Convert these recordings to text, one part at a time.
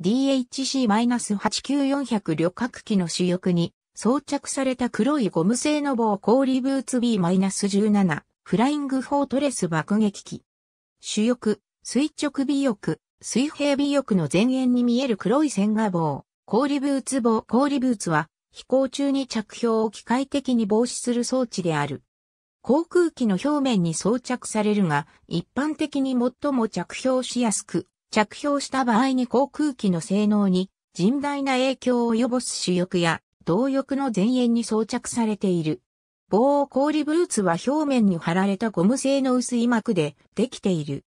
DHC-89400 旅客機の主翼に装着された黒いゴム製の棒氷ブーツ B-17 フライングフォートレス爆撃機。主翼、垂直尾翼、水平尾翼の前縁に見える黒い線画棒、氷ブーツ棒氷ブーツは飛行中に着氷を機械的に防止する装置である。航空機の表面に装着されるが、一般的に最も着氷しやすく、着氷した場合に航空機の性能に甚大な影響を及ぼす主翼や動翼の前縁に装着されている。防氷ブーツは表面に貼られたゴム製の薄い膜でできている。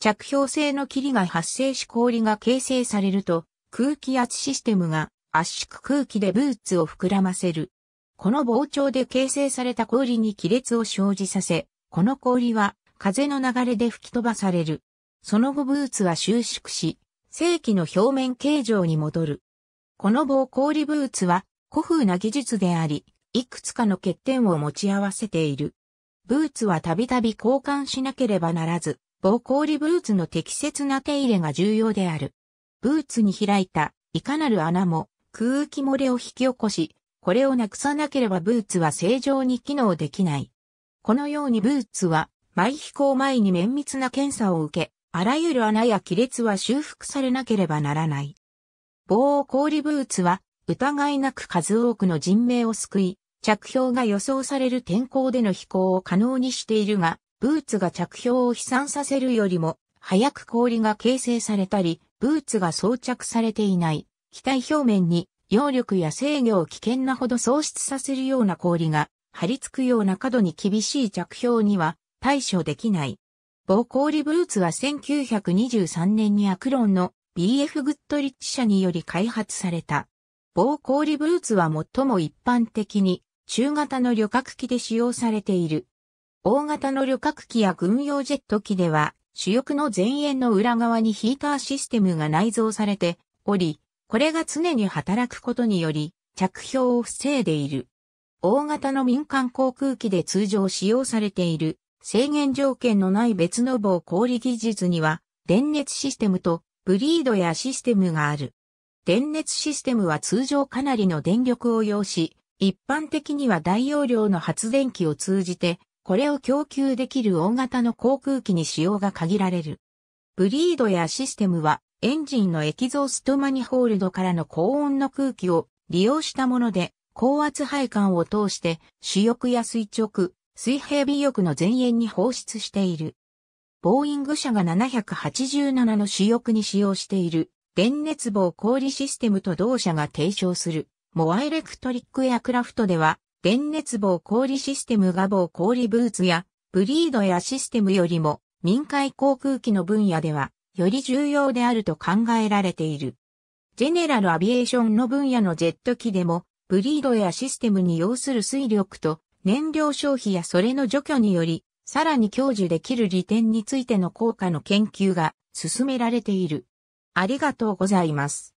着氷性の霧が発生し氷が形成されると空気圧システムが圧縮空気でブーツを膨らませる。この膨張で形成された氷に亀裂を生じさせ、この氷は風の流れで吹き飛ばされる。その後ブーツは収縮し、正規の表面形状に戻る。この棒氷ブーツは古風な技術であり、いくつかの欠点を持ち合わせている。ブーツはたびたび交換しなければならず、棒氷ブーツの適切な手入れが重要である。ブーツに開いたいかなる穴も空気漏れを引き起こし、これをなくさなければブーツは正常に機能できない。このようにブーツは、毎飛行前に綿密な検査を受け、あらゆる穴や亀裂は修復されなければならない。棒氷ブーツは、疑いなく数多くの人命を救い、着氷が予想される天候での飛行を可能にしているが、ブーツが着氷を飛散させるよりも、早く氷が形成されたり、ブーツが装着されていない、機体表面に、揚力や制御を危険なほど喪失させるような氷が、張り付くような角に厳しい着氷には対処できない。ボ氷リブーツは1923年にアクロンの BF グッドリッチ社により開発された。ボ氷リブーツは最も一般的に中型の旅客機で使用されている。大型の旅客機や軍用ジェット機では主翼の前縁の裏側にヒーターシステムが内蔵されており、これが常に働くことにより着氷を防いでいる。大型の民間航空機で通常使用されている制限条件のない別の棒氷技術には、電熱システムとブリードやシステムがある。電熱システムは通常かなりの電力を要し、一般的には大容量の発電機を通じて、これを供給できる大型の航空機に使用が限られる。ブリードやシステムは、エンジンのエキゾーストマニホールドからの高温の空気を利用したもので、高圧配管を通して主翼や垂直、水平尾翼の前縁に放出している。ボーイング社が787の主翼に使用している電熱棒氷システムと同社が提唱するモアエレクトリックエアクラフトでは電熱棒氷システムが棒氷ブーツやブリードエアシステムよりも民間航空機の分野ではより重要であると考えられている。ジェネラルアビエーションの分野のジェット機でもブリードエアシステムに要する水力と燃料消費やそれの除去により、さらに享受できる利点についての効果の研究が進められている。ありがとうございます。